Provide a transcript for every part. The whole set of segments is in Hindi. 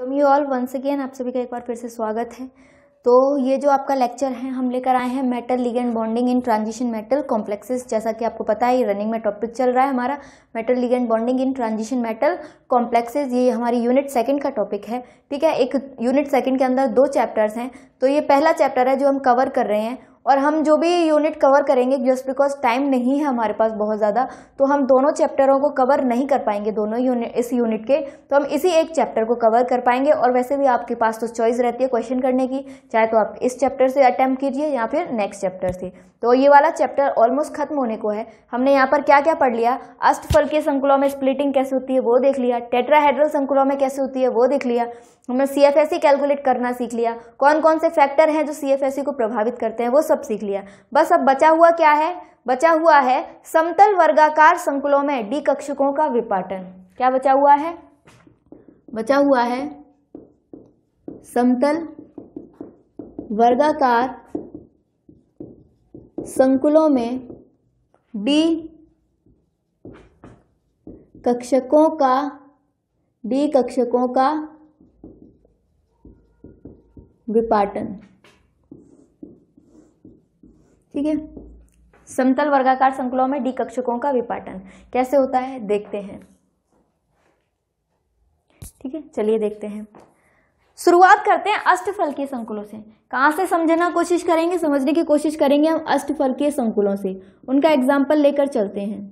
तो यू ऑल वंस अगेन आप सभी का एक बार फिर से स्वागत है तो ये जो आपका लेक्चर है हम लेकर आए हैं metal ligand bonding in transition metal complexes जैसा कि आपको पता है रनिंग में टॉपिक चल रहा है हमारा metal ligand bonding in transition metal complexes ये हमारी यूनिट सेकंड का टॉपिक है ठीक है एक यूनिट सेकंड के अंदर दो चैप्टर्स हैं तो ये पहला चैप्टर है जो हम कवर कर रहे हैं और हम जो भी यूनिट कवर करेंगे जस्ट बिकॉज टाइम नहीं है हमारे पास बहुत ज़्यादा तो हम दोनों चैप्टरों को कवर नहीं कर पाएंगे दोनों यूनिट इस यूनिट के तो हम इसी एक चैप्टर को कवर कर पाएंगे और वैसे भी आपके पास तो चॉइस रहती है क्वेश्चन करने की चाहे तो आप इस चैप्टर से अटैम्प्ट कीजिए या फिर नेक्स्ट चैप्टर से तो ये वाला चैप्टर ऑलमोस्ट खत्म होने को है हमने यहाँ पर क्या क्या पढ़ लिया अष्टफल के संकुलों में स्प्लिटिंग कैसे होती है वो देख लिया टेट्राहेड्रल संकुलों में कैसे होती है वो देख लिया हमने सी एफ एस कैलकुलेट करना सीख लिया कौन कौन से फैक्टर हैं जो सी एफ एस को प्रभावित करते हैं वो सब सीख लिया बस अब बचा हुआ क्या है बचा हुआ है समतल वर्गाकार संकुलों में डी कक्षकों का विपाटन क्या बचा हुआ है बचा हुआ है समतल वर्गाकार संकुलों में डी कक्षकों का डी कक्षकों का विपाटन ठीक है समतल वर्गाकार संकुलों में डी कक्षकों का विपाटन कैसे होता है देखते हैं ठीक है चलिए देखते हैं शुरुआत करते हैं अष्टफल के संकुलों से कहां से समझना कोशिश करेंगे समझने की कोशिश करेंगे हम अष्टफल के संकुलों से उनका एग्जाम्पल लेकर चलते हैं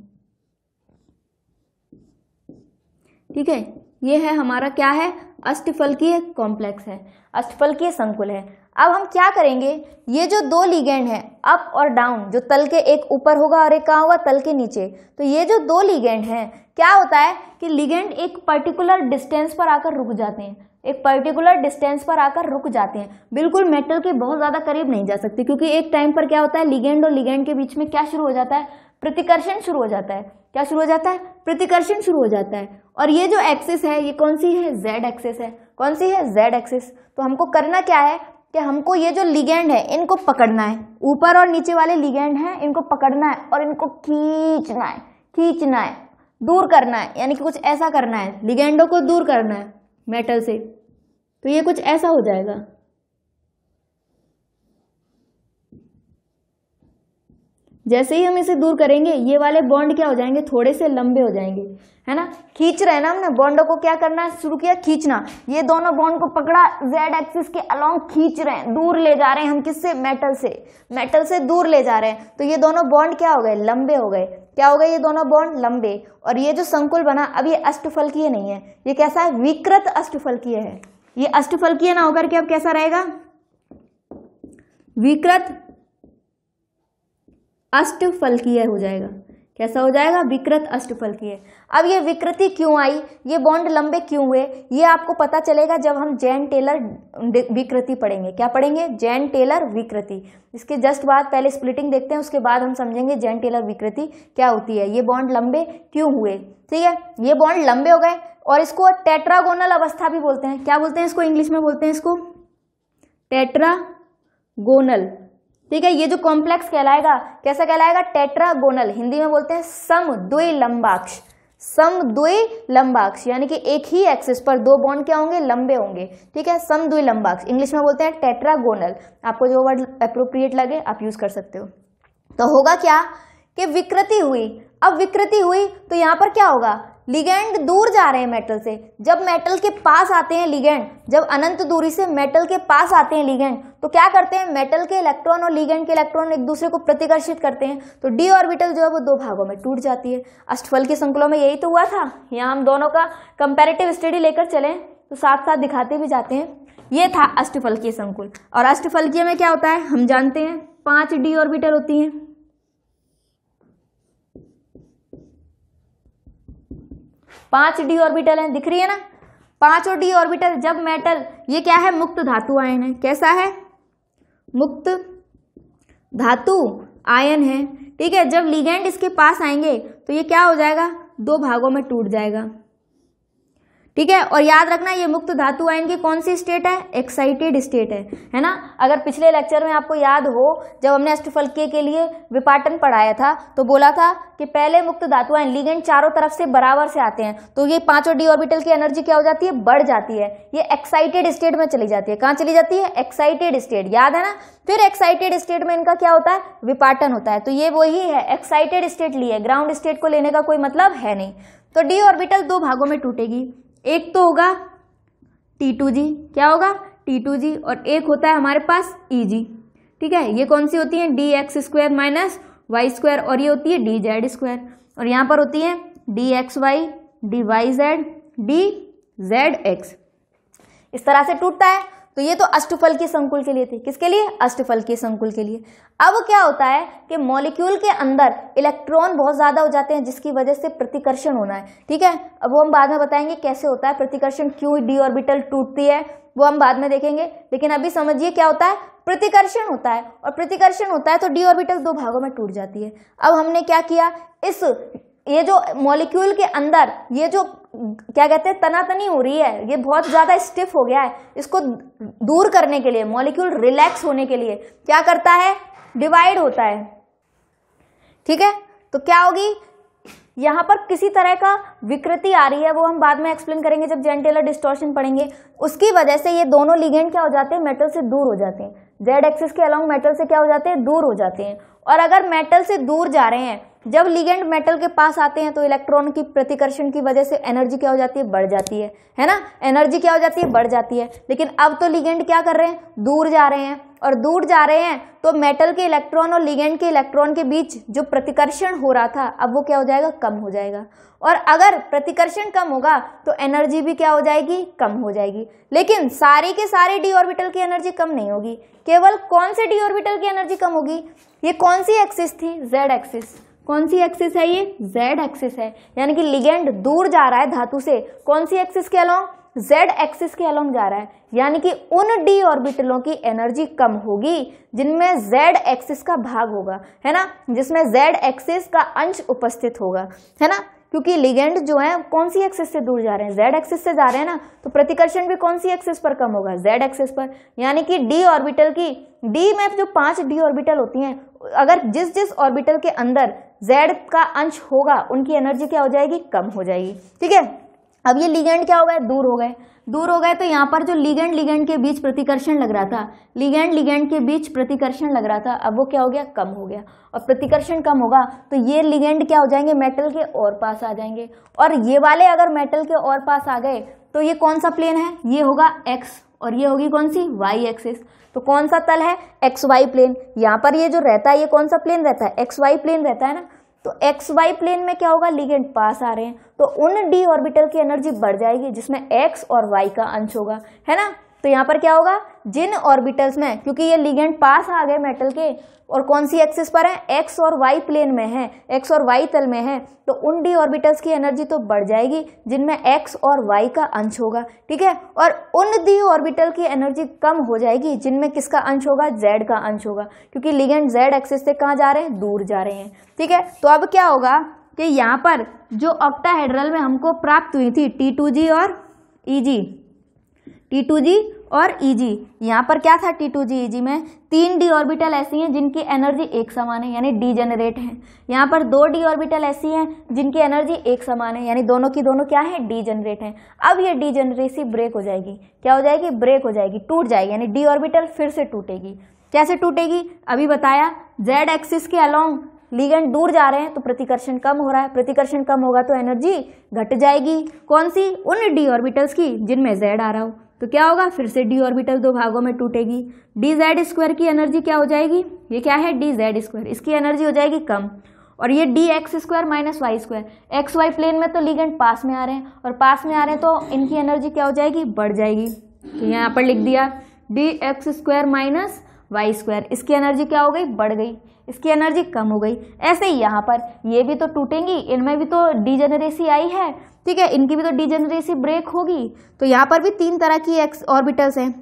ठीक है ये है हमारा क्या है अष्टफलकीय कॉम्प्लेक्स है अष्टफलकीय संकुल है अब हम क्या करेंगे ये जो दो लीगेंड है अप और डाउन जो तल के एक ऊपर होगा और एक कहाँ होगा तल के नीचे तो ये जो दो लीगेंड हैं क्या होता है कि लीगेंड एक पर्टिकुलर डिस्टेंस पर आकर रुक जाते हैं एक पर्टिकुलर डिस्टेंस पर आकर रुक जाते हैं बिल्कुल मेटल के बहुत ज़्यादा करीब नहीं जा सकते क्योंकि एक टाइम पर क्या होता है लिगेंड और लिगेंड के बीच में क्या शुरू हो जाता है प्रतिकर्षण शुरू हो जाता है क्या शुरू हो जाता है प्रतिकर्षण शुरू हो जाता है और ये जो एक्सेस है ये कौन सी है जेड एक्सेस है कौन सी है जेड एक्सेस तो हमको करना क्या है कि हमको ये जो लिगेंड है इनको पकड़ना है ऊपर और नीचे वाले लिगेंड हैं इनको पकड़ना है और इनको खींचना है खींचना है दूर करना है यानी कि कुछ ऐसा करना है लिगेंडों को दूर करना है मेटल से तो ये कुछ ऐसा हो जाएगा जैसे ही हम इसे दूर करेंगे ये वाले बॉन्ड क्या हो जाएंगे थोड़े से लंबे हो जाएंगे है ना खींच रहे ना हमने बॉन्डों को क्या करना है शुरू किया खींचना ये दोनों बॉन्ड को पकड़ा जेड एक्सिस के अलोंग खींच रहे हैं दूर ले जा रहे हैं हम किससे मेटल से मेटल से दूर ले जा रहे हैं तो ये दोनों बॉन्ड क्या हो गए लंबे हो गए क्या हो गए ये दोनों बॉन्ड लंबे और ये जो संकुल बना अब ये अष्टफल नहीं है ये कैसा है विकृत अष्टफल है ये की ना होकर के अब कैसा रहेगा विकृत की हो जाएगा कैसा हो जाएगा विकृत है अब ये विकृति क्यों आई ये बॉन्ड लंबे क्यों हुए ये आपको पता चलेगा जब हम जैन टेलर विकृति पढ़ेंगे क्या पढ़ेंगे जैन टेलर विकृति इसके जस्ट बाद पहले स्प्लिटिंग देखते हैं उसके बाद हम समझेंगे जैन टेलर विकृति क्या होती है ये बॉन्ड लंबे क्यों हुए ठीक है ये बॉन्ड लंबे हो गए और इसको टेट्रागोनल अवस्था भी बोलते हैं क्या बोलते हैं इसको इंग्लिश में बोलते हैं इसको टेट्रागोनल ठीक है ये जो कॉम्प्लेक्स कहलाएगा कैसा कहलाएगा टेट्रागोनल हिंदी में बोलते हैं द्वि लंबाक्ष द्वि लंबाक्ष यानी कि एक ही एक्सिस पर दो बॉन्ड क्या होंगे लंबे होंगे ठीक है सम द्वि लंबाक्ष इंग्लिश में बोलते हैं टेट्रागोनल आपको जो वर्ड अप्रोप्रिएट लगे आप यूज कर सकते हो तो होगा क्या कि विकृति हुई अब विकृति हुई तो यहां पर क्या होगा लिगेंड दूर जा रहे हैं मेटल से जब मेटल के पास आते हैं लिगेंड जब अनंत दूरी से मेटल के पास आते हैं लिगेंड तो क्या करते हैं मेटल के इलेक्ट्रॉन और लिगेंड के इलेक्ट्रॉन एक दूसरे को प्रतिकर्षित करते हैं तो डी ऑर्बिटल जो है वो दो भागों में टूट जाती है अष्टफल के संकुलों में यही तो हुआ था यहाँ हम दोनों का कंपेरेटिव स्टडी लेकर चले तो साथ साथ दिखाते भी जाते हैं ये था अष्टफल के संकुल और अष्टफल में क्या होता है हम जानते हैं पाँच डी ऑर्बिटल होती हैं पांच डी ऑर्बिटल हैं दिख रही है ना पांचों डी ऑर्बिटल जब मेटल ये क्या है मुक्त धातु आयन है कैसा है मुक्त धातु आयन है ठीक है जब लीगेंड इसके पास आएंगे तो ये क्या हो जाएगा दो भागों में टूट जाएगा ठीक है और याद रखना ये मुक्त धातु आयन की कौन सी स्टेट है एक्साइटेड स्टेट है है ना अगर पिछले लेक्चर में आपको याद हो जब हमने अष्टफल के लिए विपाटन पढ़ाया था तो बोला था कि पहले मुक्त धातु आयन लिगेंड चारों तरफ से बराबर से आते हैं तो ये पांचों डी ऑर्बिटल की एनर्जी क्या हो जाती है बढ़ जाती है ये एक्साइटेड स्टेट में चली जाती है कहाँ चली जाती है एक्साइटेड स्टेट याद है ना फिर एक्साइटेड स्टेट में इनका क्या होता है विपाटन होता है तो ये वही है एक्साइटेड स्टेट लिए ग्राउंड स्टेट को लेने का कोई मतलब है नहीं तो डी ऑर्बिटल दो भागों में टूटेगी एक तो होगा टी टू जी क्या होगा टी टू जी और एक होता है हमारे पास ई e जी ठीक है ये कौन सी होती है D X square minus Y square और ये होती है डी जेड स्क्वायर और यहाँ पर होती है D X Y D Y Z D Z X इस तरह से टूटता है तो ये तो अष्टफल के संकुल के लिए थे किसके लिए अष्टफल के संकुल के लिए अब क्या होता है कि मॉलिक्यूल के अंदर इलेक्ट्रॉन बहुत ज़्यादा हो जाते हैं जिसकी वजह से प्रतिकर्षण होना है ठीक है अब वो हम बाद में बताएंगे कैसे होता है प्रतिकर्षण क्यों डी ऑर्बिटल टूटती है वो हम बाद में देखेंगे लेकिन अभी समझिए क्या होता है प्रतिकर्षण होता है और प्रतिकर्षण होता है तो डी ऑर्बिटल दो भागों में टूट जाती है अब हमने क्या किया इस ये जो मॉलिक्यूल के अंदर ये जो क्या कहते हैं तनातनी हो रही है ये बहुत ज़्यादा स्टिफ हो गया है इसको दूर करने के लिए मॉलिक्यूल रिलैक्स होने के लिए क्या करता है डिवाइड होता है ठीक है तो क्या होगी यहाँ पर किसी तरह का विकृति आ रही है वो हम बाद में एक्सप्लेन करेंगे जब जेंटेलर डिस्टोर्शन पढ़ेंगे उसकी वजह से ये दोनों लिगेंड क्या हो जाते हैं मेटल से दूर हो जाते हैं जेड एक्सिस के अलॉन्ग मेटल से क्या हो जाते हैं दूर हो जाते हैं और अगर मेटल से दूर जा रहे हैं जब लिगेंड मेटल के पास आते हैं तो इलेक्ट्रॉन की प्रतिकर्षण की वजह से एनर्जी क्या हो जाती है बढ़ जाती है है ना एनर्जी क्या हो जाती है बढ़ जाती है लेकिन अब तो लिगेंड क्या कर रहे हैं दूर जा रहे हैं और दूर जा रहे हैं तो मेटल के इलेक्ट्रॉन और लिगेंड के इलेक्ट्रॉन के बीच जो प्रतिकर्षण हो रहा था अब वो क्या हो जाएगा कम हो जाएगा और अगर प्रतिकर्षण कम होगा तो एनर्जी भी क्या हो जाएगी कम हो जाएगी लेकिन सारे के सारे डी ऑर्बिटल की एनर्जी कम नहीं होगी केवल कौन से डी ऑर्बिटल की एनर्जी कम होगी ये कौन सी एक्सिस थी जेड एक्सिस कौन सी एक्सिस है ये जेड एक्सिस है यानी कि लिगेंड दूर जा रहा है धातु से कौन सी एक्सिस के अलोंग जेड एक्सिस के अलोंग जा रहा है यानी कि उन डी ऑर्बिटलों की एनर्जी कम होगी जिनमें जेड एक्सिस का भाग होगा है ना जिसमें जेड एक्सिस का अंश उपस्थित होगा है ना क्योंकि लिगेंड जो है कौन सी एक्सिस से दूर जा रहे हैं जेड एक्सिस से जा रहे हैं ना तो प्रतिकर्षण भी कौन सी एक्सिस पर कम होगा जेड एक्सिस पर यानी कि डी ऑर्बिटल की डी में जो पांच डी ऑर्बिटल होती हैं अगर जिस जिस ऑर्बिटल के अंदर जेड का अंश होगा उनकी एनर्जी क्या हो जाएगी कम हो जाएगी ठीक है अब ये लिगेंड क्या हो गया दूर हो गए दूर हो गए तो यहाँ पर जो लिगेंड लिगेंड के बीच प्रतिकर्षण लग रहा था लिगेंड लिगेंड के बीच प्रतिकर्षण लग रहा था अब वो क्या हो गया कम हो गया और प्रतिकर्षण कम होगा तो ये लिगेंड क्या हो जाएंगे मेटल के और पास आ जाएंगे और ये वाले अगर मेटल के और पास आ गए तो ये कौन सा प्लेन है ये होगा एक्स और ये होगी कौन सी वाई एक्सिस तो कौन सा तल है एक्स वाई प्लेन यहाँ पर ये जो रहता है ये कौन सा प्लेन रहता है एक्स वाई प्लेन रहता है ना तो एक्स वाई प्लेन में क्या होगा लिगेंड पास आ रहे हैं तो उन डी ऑर्बिटल की एनर्जी बढ़ जाएगी जिसमें एक्स और वाई का अंश होगा है ना तो यहाँ पर क्या होगा जिन ऑर्बिटल्स में क्योंकि ये लिगेंड पास आ गए मेटल के और कौन सी एक्सिस पर है एक्स और वाई प्लेन में है एक्स और वाई तल में है तो उन डी ऑर्बिटल्स की एनर्जी तो बढ़ जाएगी जिनमें एक्स और वाई का अंश होगा ठीक है और उन डी ऑर्बिटल की एनर्जी कम हो जाएगी जिनमें किसका अंश होगा जेड का अंश होगा क्योंकि लिगेंड जेड एक्सिस से कहाँ जा रहे हैं दूर जा रहे हैं ठीक है तो अब क्या होगा कि यहाँ पर जो ऑक्टाहेड्रल में हमको प्राप्त हुई थी टी टू जी और ई जी टी टू जी और ईजी यहाँ पर क्या था टी टू जी ईजी में तीन डी ऑर्बिटल ऐसी हैं जिनकी एनर्जी एक समान है यानी डी जनरेट है यहाँ पर दो डी ऑर्बिटल ऐसी हैं जिनकी एनर्जी एक समान है यानी दोनों की दोनों क्या है डी जनरेट है अब ये डी जनरेसी ब्रेक हो जाएगी क्या हो जाएगी ब्रेक हो जाएगी टूट जाएगी यानी डी ऑर्बिटल फिर से टूटेगी कैसे टूटेगी अभी बताया जेड एक्सिस के अलोंग लीगेंड दूर जा रहे हैं तो प्रतिकर्षण कम हो रहा है प्रतिकर्षण कम होगा तो एनर्जी घट जाएगी कौन सी उन डी ऑर्बिटल्स की जिनमें जेड आ रहा हो तो क्या होगा फिर से डी ऑर्बिटल दो भागों में टूटेगी डी जेड स्क्वायर की एनर्जी क्या हो जाएगी ये क्या है डी जेड स्क्वायर इसकी एनर्जी हो जाएगी कम और ये D X square minus Y square X Y plane में तो लिगेंड पास में आ रहे हैं और पास में आ रहे हैं तो इनकी एनर्जी क्या हो जाएगी बढ़ जाएगी तो यहाँ पर लिख दिया D X square minus Y square इसकी एनर्जी क्या हो गई बढ़ गई इसकी एनर्जी कम हो गई ऐसे ही यहाँ पर ये भी तो टूटेंगी इनमें भी तो डी आई है ठीक है इनकी भी तो डिजेनरेसी ब्रेक होगी तो यहाँ पर भी तीन तरह की एक्स ऑर्बिटल्स हैं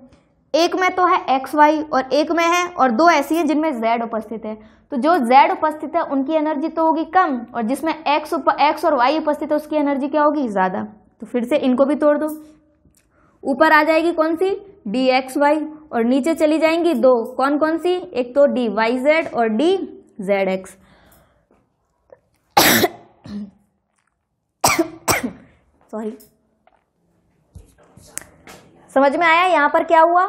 एक में तो है एक्स वाई और एक में है और दो ऐसी हैं जिनमें जेड उपस्थित है तो जो जेड उपस्थित है उनकी एनर्जी तो होगी कम और जिसमें एक्स एक्स और वाई उपस्थित है उसकी एनर्जी क्या होगी ज़्यादा तो फिर से इनको भी तोड़ दो ऊपर आ जाएगी कौन सी डी एक्स वाई और नीचे चली जाएंगी दो कौन कौन सी एक तो डी वाई जेड और डी जेड एक्स सॉरी समझ में आया यहाँ पर क्या हुआ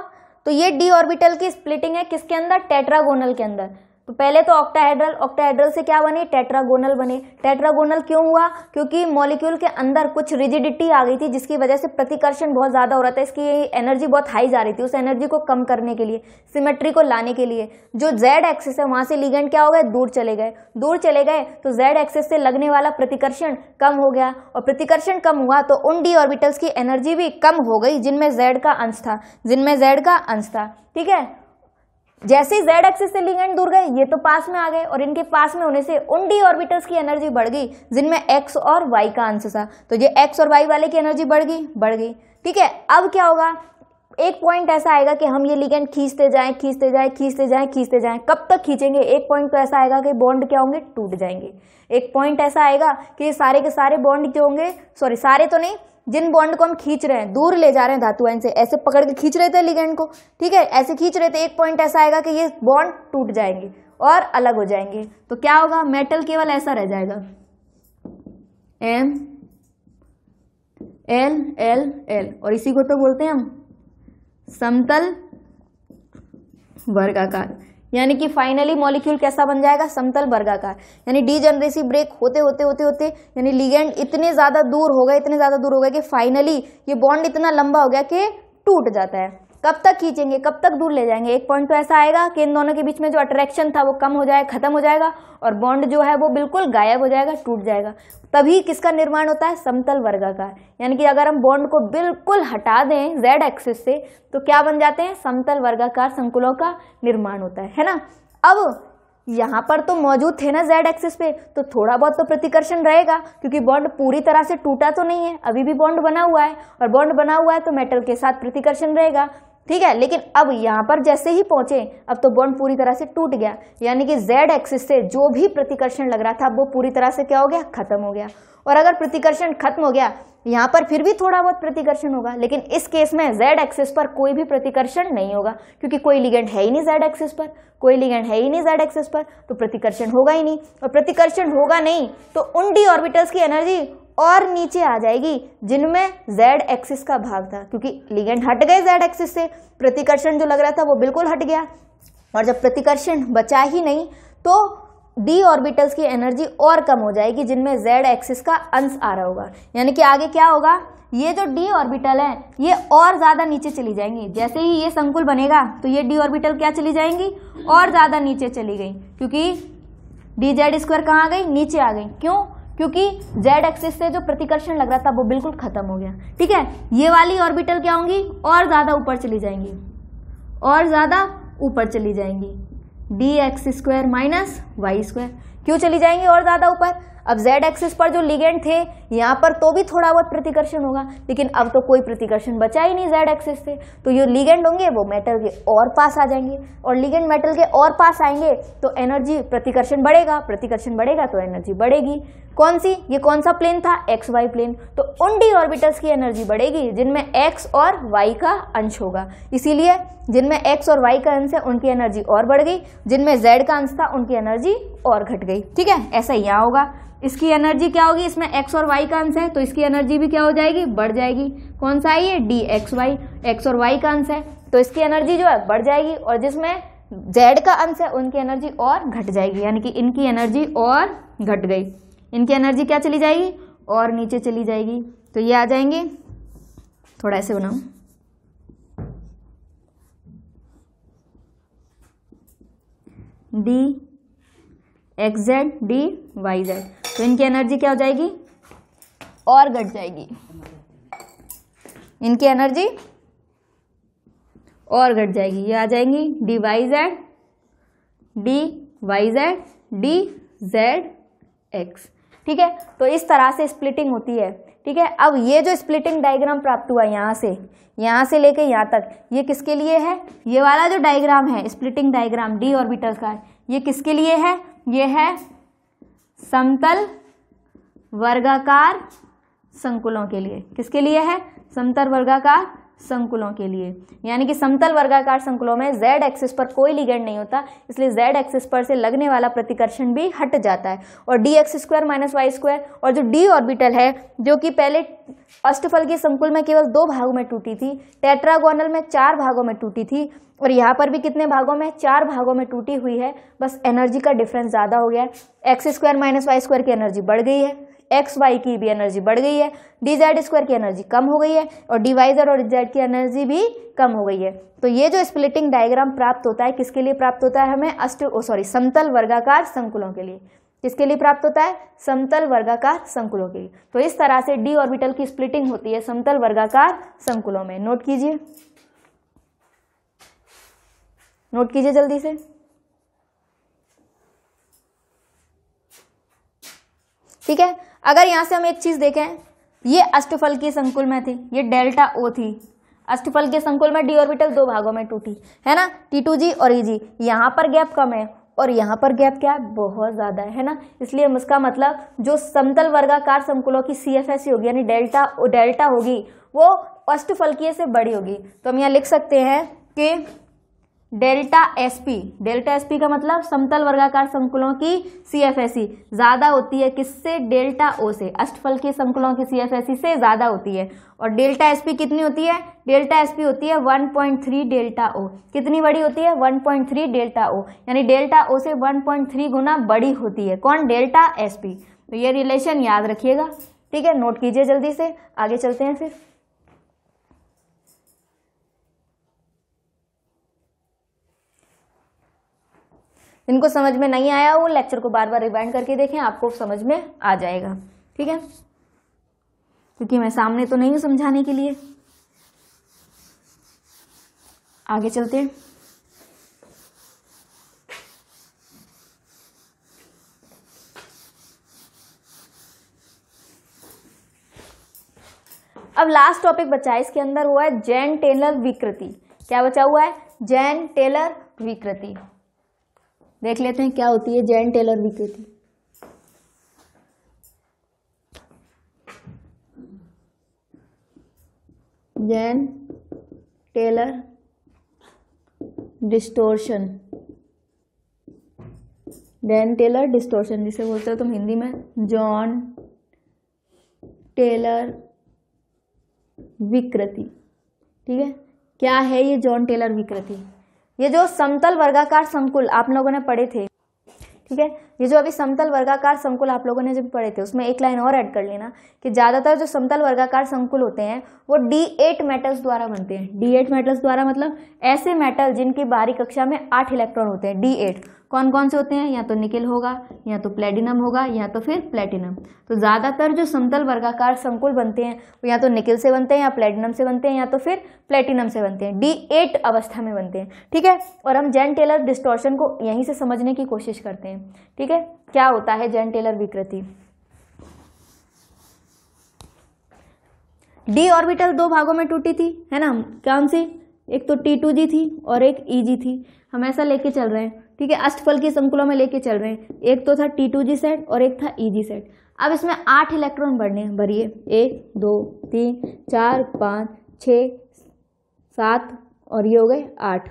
तो ये डी ऑर्बिटल की स्प्लिटिंग है किसके अंदर टेट्रागोनल के अंदर तो पहले तो ऑक्टाहेड्रल ऑक्टाहेड्रल से क्या बने टेट्रागोनल बने टेट्रागोनल क्यों हुआ क्योंकि मॉलिक्यूल के अंदर कुछ रिजिडिटी आ गई थी जिसकी वजह से प्रतिकर्षण बहुत ज़्यादा हो रहा था इसकी एनर्जी बहुत हाई जा रही थी उस एनर्जी को कम करने के लिए सिमेट्री को लाने के लिए जो जेड एक्सेस है वहाँ से लिगेंड क्या हो गए दूर चले गए दूर चले गए तो जेड एक्सेस से लगने वाला प्रतिकर्षण कम हो गया और प्रतिकर्षण कम हुआ तो उन डी ऑर्बिटल्स की एनर्जी भी कम हो गई जिनमें जेड का अंश था जिनमें जेड का अंश था ठीक है जैसे ही जेड एक्सिस से लिगेंड दूर गए ये तो पास में आ गए और इनके पास में होने से उन डी ऑर्बिटल्स की एनर्जी बढ़ गई जिनमें एक्स और वाई का आंसर था तो ये एक्स और वाई वाले की एनर्जी बढ़ गई बढ़ गई ठीक है अब क्या होगा एक पॉइंट ऐसा आएगा कि हम ये लिगेंड खींचते जाएं खींचते जाएं खींचते जाएं खींचते जाएं कब तक खींचेंगे एक पॉइंट तो ऐसा आएगा कि बॉन्ड क्या होंगे टूट जाएंगे एक पॉइंट ऐसा आएगा कि सारे के सारे बॉन्ड क्यों होंगे सॉरी सारे तो नहीं जिन बॉन्ड को हम खींच रहे हैं दूर ले जा रहे हैं धातु आयन से ऐसे पकड़ के खींच रहे थे लिगेंड को ठीक है ऐसे खींच रहे थे एक पॉइंट ऐसा आएगा कि ये बॉन्ड टूट जाएंगे और अलग हो जाएंगे तो क्या होगा मेटल केवल ऐसा रह जाएगा एम एल एल एल और इसी को तो बोलते हैं हम समतल वर्गाकार यानी कि फाइनली मॉलिक्यूल कैसा बन जाएगा समतल वर्गाकार यानी डी जनरेसी ब्रेक होते होते होते होते यानी लिगेंड इतने ज़्यादा दूर हो गए इतने ज़्यादा दूर हो गए कि फाइनली ये बॉन्ड इतना लंबा हो गया कि टूट जाता है कब तक खींचेंगे कब तक दूर ले जाएंगे एक पॉइंट तो ऐसा आएगा कि इन दोनों के बीच में जो अट्रैक्शन था वो कम हो जाए खत्म हो जाएगा और बॉन्ड जो है वो बिल्कुल गायब हो जाएगा टूट जाएगा तभी किसका निर्माण होता है समतल वर्गाकार यानी कि अगर हम बॉन्ड को बिल्कुल हटा दें जेड एक्सिस से तो क्या बन जाते हैं समतल वर्गाकार संकुलों का निर्माण होता है है ना अब यहाँ पर तो मौजूद थे ना जेड एक्सिस पे तो थोड़ा बहुत तो प्रतिकर्षण रहेगा क्योंकि बॉन्ड पूरी तरह से टूटा तो नहीं है अभी भी बॉन्ड बना हुआ है और बॉन्ड बना हुआ है तो मेटल के साथ प्रतिकर्षण रहेगा ठीक है लेकिन अब यहाँ पर जैसे ही पहुंचे अब तो बॉन्ड पूरी तरह से टूट गया यानी कि जेड एक्सिस से जो भी प्रतिकर्षण लग रहा था वो पूरी तरह से क्या हो गया खत्म हो गया और अगर प्रतिकर्षण खत्म हो गया यहाँ पर फिर भी थोड़ा बहुत प्रतिकर्षण होगा लेकिन इस केस में जेड एक्सिस पर कोई भी प्रतिकर्षण नहीं होगा क्योंकि कोई लिगेंड है ही नहीं जेड एक्सिस पर कोई लिगेंड है ही नहीं जेड एक्सिस पर तो प्रतिकर्षण होगा ही नहीं और प्रतिकर्षण होगा नहीं तो उन डी ऑर्बिटल्स की एनर्जी और नीचे आ जाएगी जिनमें z एक्सिस का भाग था क्योंकि लिगेंड हट गए z एक्सिस से प्रतिकर्षण जो लग रहा था वो बिल्कुल हट गया और जब प्रतिकर्षण बचा ही नहीं तो डी ऑर्बिटल्स की एनर्जी और कम हो जाएगी जिनमें z एक्सिस का अंश आ रहा होगा यानी कि आगे क्या होगा ये जो डी ऑर्बिटल है ये और ज़्यादा नीचे चली जाएंगी जैसे ही ये संकुल बनेगा तो ये डी ऑर्बिटल क्या चली जाएंगी और ज़्यादा नीचे चली गई क्योंकि डी जेड स्क्वायर कहाँ आ गई नीचे आ गई क्यों क्योंकि जेड एक्सिस से जो प्रतिकर्षण लग रहा था वो बिल्कुल खत्म हो गया ठीक है ये वाली ऑर्बिटल क्या होंगी और ज़्यादा ऊपर चली जाएंगी और ज़्यादा ऊपर चली जाएंगी D X square minus Y square क्यों चली जाएंगी और ज़्यादा ऊपर अब जेड एक्सिस पर जो लिगेंड थे यहाँ पर तो भी थोड़ा बहुत प्रतिकर्षण होगा लेकिन अब तो कोई प्रतिकर्षण बचा ही नहीं जेड एक्सिस से तो ये लिगेंड होंगे वो मेटल के और पास आ जाएंगे और लिगेंड मेटल के और पास आएंगे तो एनर्जी प्रतिकर्षण बढ़ेगा प्रतिकर्षण बढ़ेगा तो एनर्जी बढ़ेगी कौन सी ये कौन सा प्लेन था एक्स वाई प्लेन तो उन डी ऑर्बिटल्स की एनर्जी बढ़ेगी जिनमें एक्स और वाई का अंश होगा इसीलिए जिनमें एक्स और वाई का अंश है उनकी एनर्जी और बढ़ गई जिनमें जेड का अंश था उनकी एनर्जी और घट गई ठीक है ऐसा यहाँ होगा इसकी एनर्जी क्या होगी इसमें एक्स और वाई का अंश है तो इसकी एनर्जी भी क्या हो जाएगी बढ़ जाएगी कौन सा है ये डी एक्स वाई एक्स और वाई का अंश है तो इसकी एनर्जी जो है बढ़ जाएगी और जिसमें जेड का अंश है उनकी एनर्जी और घट जाएगी यानी कि इनकी एनर्जी और घट गई इनकी एनर्जी क्या चली जाएगी और नीचे चली जाएगी तो ये आ जाएंगे थोड़ा ऐसे बनाऊ D X Z D Y Z तो इनकी एनर्जी क्या हो जाएगी और घट जाएगी इनकी एनर्जी और घट जाएगी ये आ जाएंगी D Y Z D Y Z D Z X ठीक है तो इस तरह से स्प्लिटिंग होती है ठीक है अब ये जो स्प्लिटिंग डायग्राम प्राप्त हुआ यहाँ से यहाँ से लेके यहाँ तक ये किसके लिए है ये वाला जो डायग्राम है स्प्लिटिंग डायग्राम डी ऑर्बिटल का ये किसके लिए है ये है समतल वर्गाकार संकुलों के लिए किसके लिए है समतल वर्गाकार संकुलों के लिए यानी कि समतल वर्गाकार संकुलों में z एक्सिस पर कोई लिगेंड नहीं होता इसलिए z एक्सिस पर से लगने वाला प्रतिकर्षण भी हट जाता है और D X square minus Y square और जो d ऑर्बिटल है जो कि पहले अष्टफल के संकुल में केवल दो भागों में टूटी थी टेट्रागोनल में चार भागों में टूटी थी और यहाँ पर भी कितने भागों में चार भागों में टूटी हुई है बस एनर्जी का डिफरेंस ज़्यादा हो गया है X square minus Y square की एनर्जी बढ़ गई है एक्स वाई की भी एनर्जी बढ़ गई है डी जेड स्क्वायर की एनर्जी कम हो गई है और डिवाइजर और जेड की एनर्जी भी कम हो गई है तो ये जो स्प्लिटिंग डायग्राम प्राप्त होता है किसके लिए प्राप्त होता है हमें अष्ट सॉरी समतल वर्गाकार संकुलों के लिए किसके लिए प्राप्त होता है समतल वर्गाकार संकुलों के लिए तो इस तरह से डी ऑर्बिटल की स्प्लिटिंग होती है समतल वर्गाकार संकुलों में नोट कीजिए नोट कीजिए जल्दी से ठीक है अगर यहाँ से हम एक चीज़ देखें ये अष्टफल के संकुल में थी ये डेल्टा ओ थी अष्टफल के संकुल में डी ऑर्बिटल दो भागों में टूटी है ना टी टू जी और ई जी यहाँ पर गैप कम है और यहाँ पर गैप क्या है बहुत ज़्यादा है ना इसलिए हम इसका मतलब जो समतल वर्गाकार संकुलों की सी एफ एस होगी यानी डेल्टा डेल्टा होगी वो अष्टफलकीय से बड़ी होगी तो हम यहाँ लिख सकते हैं कि डेल्टा एसपी डेल्टा एसपी का मतलब समतल वर्गाकार संकुलों की सी e। ज़्यादा होती है किससे डेल्टा ओ से अष्टफल के संकुलों की सी e से ज़्यादा होती है और डेल्टा एसपी कितनी होती है डेल्टा एसपी होती है 1.3 डेल्टा ओ कितनी बड़ी होती है 1.3 डेल्टा ओ यानी डेल्टा ओ से 1.3 गुना बड़ी होती है कौन डेल्टा एसपी तो ये रिलेशन याद रखिएगा ठीक है नोट कीजिए जल्दी से आगे चलते हैं फिर जिनको समझ में नहीं आया वो लेक्चर को बार बार रिवाइंड करके देखें आपको समझ में आ जाएगा ठीक है क्योंकि मैं सामने तो नहीं हूं समझाने के लिए आगे चलते हैं अब लास्ट टॉपिक बचा है इसके अंदर हुआ है जैन टेलर विकृति क्या बचा हुआ है जैन टेलर विकृति देख लेते हैं क्या होती है जैन टेलर विकृति Jahn Teller distortion Jahn Teller distortion जिसे बोलते हो तुम हिंदी में जॉन टेलर विकृति ठीक है क्या है ये जॉन टेलर विकृति ये जो समतल वर्गाकार संकुल आप लोगों ने पढ़े थे ठीक है ये जो अभी समतल वर्गाकार संकुल आप लोगों ने जब पढ़े थे उसमें एक लाइन और ऐड कर लेना कि ज़्यादातर जो समतल वर्गाकार संकुल होते हैं वो डी एट मेटल्स द्वारा बनते हैं डी एट मेटल्स द्वारा मतलब ऐसे मेटल जिनकी बारी कक्षा में आठ इलेक्ट्रॉन होते हैं डी एट कौन कौन से होते हैं या तो निकिल होगा या तो प्लेटिनम होगा या तो फिर प्लेटिनम तो ज़्यादातर जो समतल वर्गाकार संकुल बनते हैं वो या तो निकिल से बनते हैं या प्लेटिनम से बनते हैं या तो फिर प्लेटिनम से बनते हैं डी एट अवस्था में बनते हैं ठीक है और हम जैन टेलर डिस्टोर्शन को यहीं से समझने की कोशिश करते हैं ठीक है क्या होता है जैन टेलर विकृति डी ऑर्बिटल दो भागों में टूटी थी है ना कौन सी एक तो टी टू जी थी और एक ई e जी थी हम ऐसा लेके चल रहे हैं ठीक है अष्टफल के संकुलों में लेके चल रहे हैं एक तो था टी टू जी सेट और एक था ई जी सेट अब इसमें आठ इलेक्ट्रॉन बढ़ने हैं भरिए एक दो तीन चार पाँच छ सात और ये हो गए आठ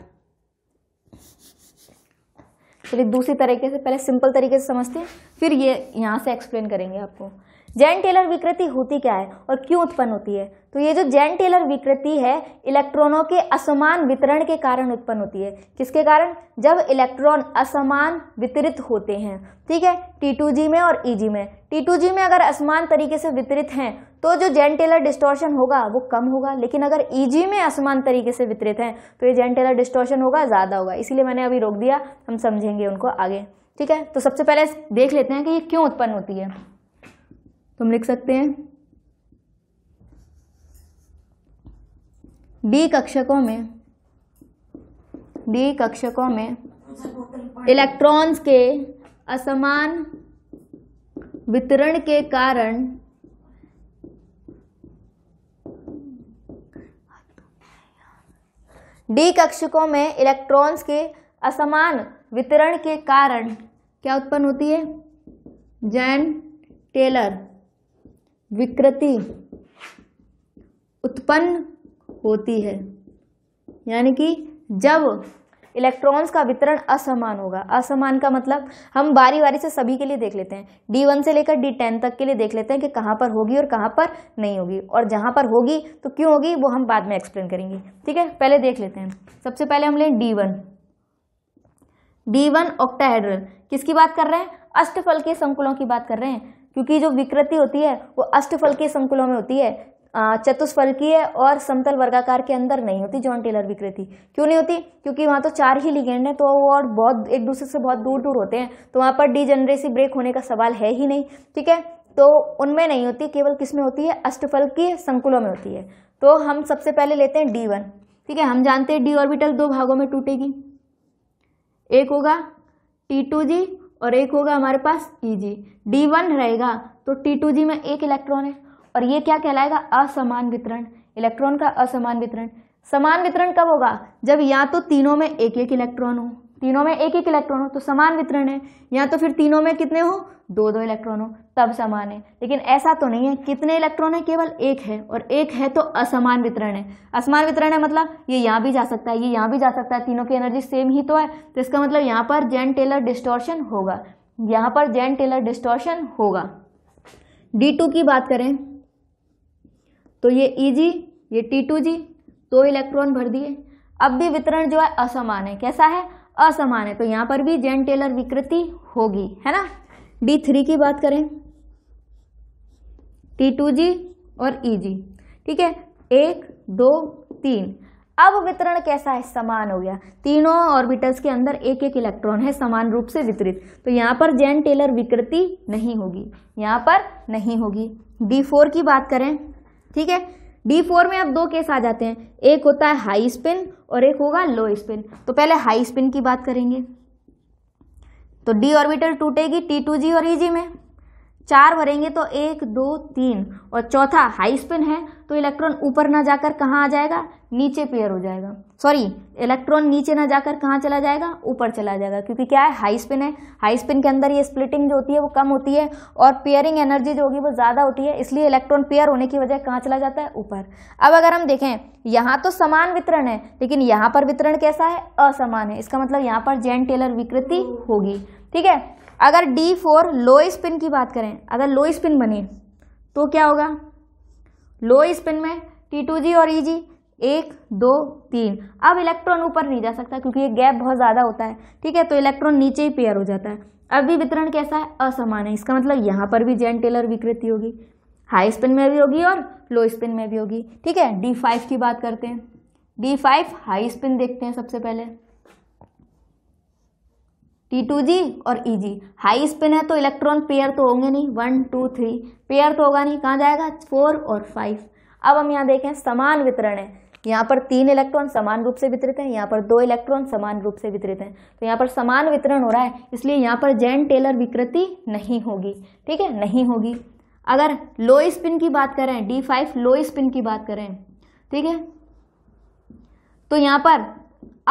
चलिए दूसरी तरीके से पहले सिंपल तरीके से समझते हैं फिर ये यहाँ से एक्सप्लेन करेंगे आपको जैन टेलर विकृति होती क्या है और क्यों उत्पन्न होती है तो ये जो जैन टेलर विकृति है इलेक्ट्रॉनों के असमान वितरण के कारण उत्पन्न होती है किसके कारण जब इलेक्ट्रॉन असमान वितरित होते हैं ठीक है टी में और ई e में टी में अगर असमान तरीके से वितरित हैं तो जो जैन टेलर डिस्टोर्शन होगा वो कम होगा लेकिन अगर ई e में असमान तरीके से वितरित हैं तो ये जैन टेलर डिस्टोर्शन होगा ज़्यादा होगा इसीलिए मैंने अभी रोक दिया हम समझेंगे उनको आगे ठीक है तो सबसे पहले देख लेते हैं कि ये क्यों उत्पन्न होती है तो हम लिख सकते हैं डी कक्षकों में डी कक्षकों में इलेक्ट्रॉन्स के असमान वितरण के कारण डी कक्षकों में इलेक्ट्रॉन्स के असमान वितरण के कारण क्या उत्पन्न होती है जैन टेलर विकृति उत्पन्न होती है यानी कि जब इलेक्ट्रॉन्स का वितरण असमान होगा असमान का मतलब हम बारी बारी से सभी के लिए देख लेते हैं डी वन से लेकर डी टेन तक के लिए देख लेते हैं कि कहाँ पर होगी और कहाँ पर नहीं होगी और जहाँ पर होगी तो क्यों होगी वो हम बाद में एक्सप्लेन करेंगे ठीक है पहले देख लेते हैं सबसे पहले हम लें D one D one octahedral किसकी बात कर रहे हैं अष्टफल के संकुलों की बात कर रहे हैं क्योंकि जो विकृति होती है वो अष्टफल के संकुलों में होती है चतुष्फल है और समतल वर्गाकार के अंदर नहीं होती जॉन टेलर विकृति क्यों नहीं होती क्योंकि वहाँ तो चार ही लिगेंड हैं तो वो और बहुत एक दूसरे से बहुत दूर दूर होते हैं तो वहाँ पर डीजनरेसी ब्रेक होने का सवाल है ही नहीं ठीक है तो उनमें नहीं होती केवल किस में होती है अष्टफल की संकुलों में होती है तो हम सबसे पहले लेते हैं डी वन ठीक है हम जानते हैं डी ऑर्बिटल दो भागों में टूटेगी एक होगा टी टू जी और एक होगा हमारे पास ई जी डी वन रहेगा तो टी टू जी में एक इलेक्ट्रॉन है और ये क्या कहलाएगा असमान वितरण इलेक्ट्रॉन का असमान वितरण समान वितरण कब होगा जब या तो तीनों में एक एक इलेक्ट्रॉन हो तीनों में एक एक इलेक्ट्रॉन हो तो समान वितरण है या तो फिर तीनों में कितने हो दो दो इलेक्ट्रॉन हो तब समान है लेकिन ऐसा तो नहीं है कितने इलेक्ट्रॉन है केवल एक है और एक है तो असमान वितरण है असमान वितरण है मतलब ये यहाँ भी जा सकता है ये यहाँ भी जा सकता है तीनों की एनर्जी सेम ही तो है तो इसका मतलब यहाँ पर जेन टेलर डिस्टोर्शन होगा यहाँ पर जेन टेलर डिस्टोर्शन होगा डी टू की बात करें तो ये ई e जी ये टी टू जी दो तो इलेक्ट्रॉन भर दिए अब भी वितरण जो है असमान है कैसा है असमान है तो यहाँ पर भी जेन टेलर विकृति होगी है ना डी थ्री की बात करें टी टू जी और ई e जी ठीक है एक दो तीन अब वितरण कैसा है समान हो गया तीनों ऑर्बिटल्स के अंदर एक एक इलेक्ट्रॉन है समान रूप से वितरित तो यहाँ पर जैन टेलर विकृति नहीं होगी यहाँ पर नहीं होगी डी फोर की बात करें ठीक है डी फोर में अब दो केस आ जाते हैं एक होता है हाई स्पिन और एक होगा लो स्पिन तो पहले हाई स्पिन की बात करेंगे तो डी ऑर्बिटल टूटेगी टी टू जी और ई e जी में चार भरेंगे तो एक दो तीन और चौथा हाई स्पिन है तो इलेक्ट्रॉन ऊपर ना जाकर कहाँ आ जाएगा नीचे पेयर हो जाएगा सॉरी इलेक्ट्रॉन नीचे ना जाकर कहाँ चला जाएगा ऊपर चला जाएगा क्योंकि क्या है हाई स्पिन है हाई स्पिन के अंदर ये स्प्लिटिंग जो होती है वो कम होती है और पेयरिंग एनर्जी जो होगी वो ज़्यादा होती है इसलिए इलेक्ट्रॉन पेयर होने की वजह कहाँ चला जाता है ऊपर अब अगर हम देखें यहाँ तो समान वितरण है लेकिन यहाँ पर वितरण कैसा है असमान है इसका मतलब यहाँ पर जैन टेलर विकृति होगी ठीक है अगर डी फोर लो स्पिन की बात करें अगर लो स्पिन बने तो क्या होगा लो स्पिन में टी टू जी और ई e जी एक दो तीन अब इलेक्ट्रॉन ऊपर नहीं जा सकता क्योंकि ये गैप बहुत ज़्यादा होता है ठीक है तो इलेक्ट्रॉन नीचे ही पेयर हो जाता है अब भी वितरण कैसा है असमान है इसका मतलब यहाँ पर भी जेन टेलर विकृति होगी हाई स्पिन में भी होगी और लो स्पिन में भी होगी ठीक है डी फाइव की बात करते हैं डी फाइव हाई स्पिन देखते हैं सबसे पहले टी टू जी और ई जी हाई स्पिन है तो इलेक्ट्रॉन पेयर तो होंगे नहीं वन टू थ्री पेयर तो होगा नहीं कहाँ जाएगा फोर और फाइव अब हम यहाँ देखें समान वितरण है यहाँ पर तीन इलेक्ट्रॉन समान रूप से वितरित हैं यहाँ पर दो इलेक्ट्रॉन समान रूप से वितरित हैं तो यहाँ पर समान वितरण हो रहा है इसलिए यहाँ पर जैन टेलर विकृति नहीं होगी ठीक है नहीं होगी अगर लो स्पिन की बात करें डी फाइव लो स्पिन की बात करें ठीक है तो यहाँ पर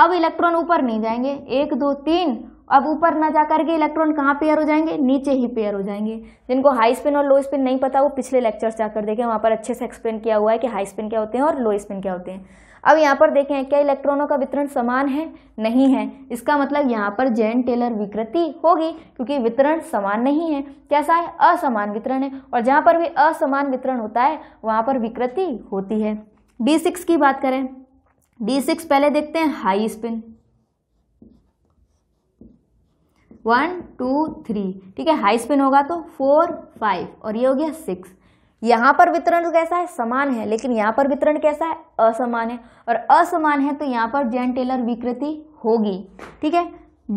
अब इलेक्ट्रॉन ऊपर नहीं जाएंगे एक दो तीन अब ऊपर ना जा करके इलेक्ट्रॉन कहाँ पेयर हो जाएंगे नीचे ही पेयर हो जाएंगे जिनको हाई स्पिन और लो स्पिन नहीं पता वो पिछले लेक्चर्स जाकर देखें वहाँ पर अच्छे से एक्सप्लेन किया हुआ है कि हाई स्पिन क्या होते हैं और लो स्पिन क्या होते हैं अब यहाँ पर देखें क्या इलेक्ट्रॉनों का वितरण समान है नहीं है इसका मतलब यहाँ पर जैन टेलर विकृति होगी क्योंकि वितरण समान नहीं है कैसा है असमान वितरण है और जहाँ पर भी असमान वितरण होता है वहाँ पर विकृति होती है डी सिक्स की बात करें डी सिक्स पहले देखते हैं high spin one two three ठीक है हाई स्पिन होगा तो फोर फाइव और ये हो गया सिक्स यहाँ पर वितरण कैसा है समान है लेकिन यहाँ पर वितरण कैसा है असमान है और असमान है तो यहाँ पर जैन टेलर विकृति होगी ठीक है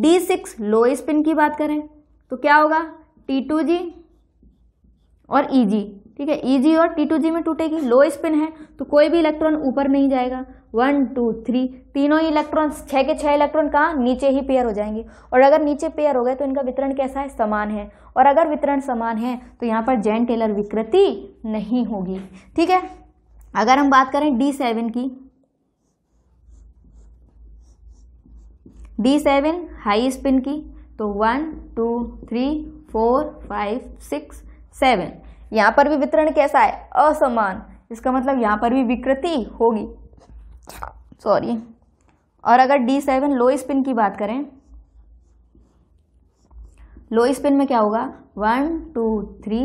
डी सिक्स लो स्पिन की बात करें तो क्या होगा टी टू जी और ई e जी ठीक है ई e जी और टी टू जी में टूटेगी लो स्पिन है तो कोई भी इलेक्ट्रॉन ऊपर नहीं जाएगा वन टू थ्री तीनों ही इलेक्ट्रॉन छः के छः इलेक्ट्रॉन कहाँ नीचे ही पेयर हो जाएंगे और अगर नीचे पेयर हो गए तो इनका वितरण कैसा है समान है और अगर वितरण समान है तो यहाँ पर जैन टेलर विकृति नहीं होगी ठीक है अगर हम बात करें डी सेवन की डी सेवन हाई स्पिन की तो one two three four five six seven यहाँ पर भी वितरण कैसा है असमान इसका मतलब यहाँ पर भी विकृति होगी सॉरी और अगर डी सेवन लो स्पिन की बात करें लो स्पिन में क्या होगा one two three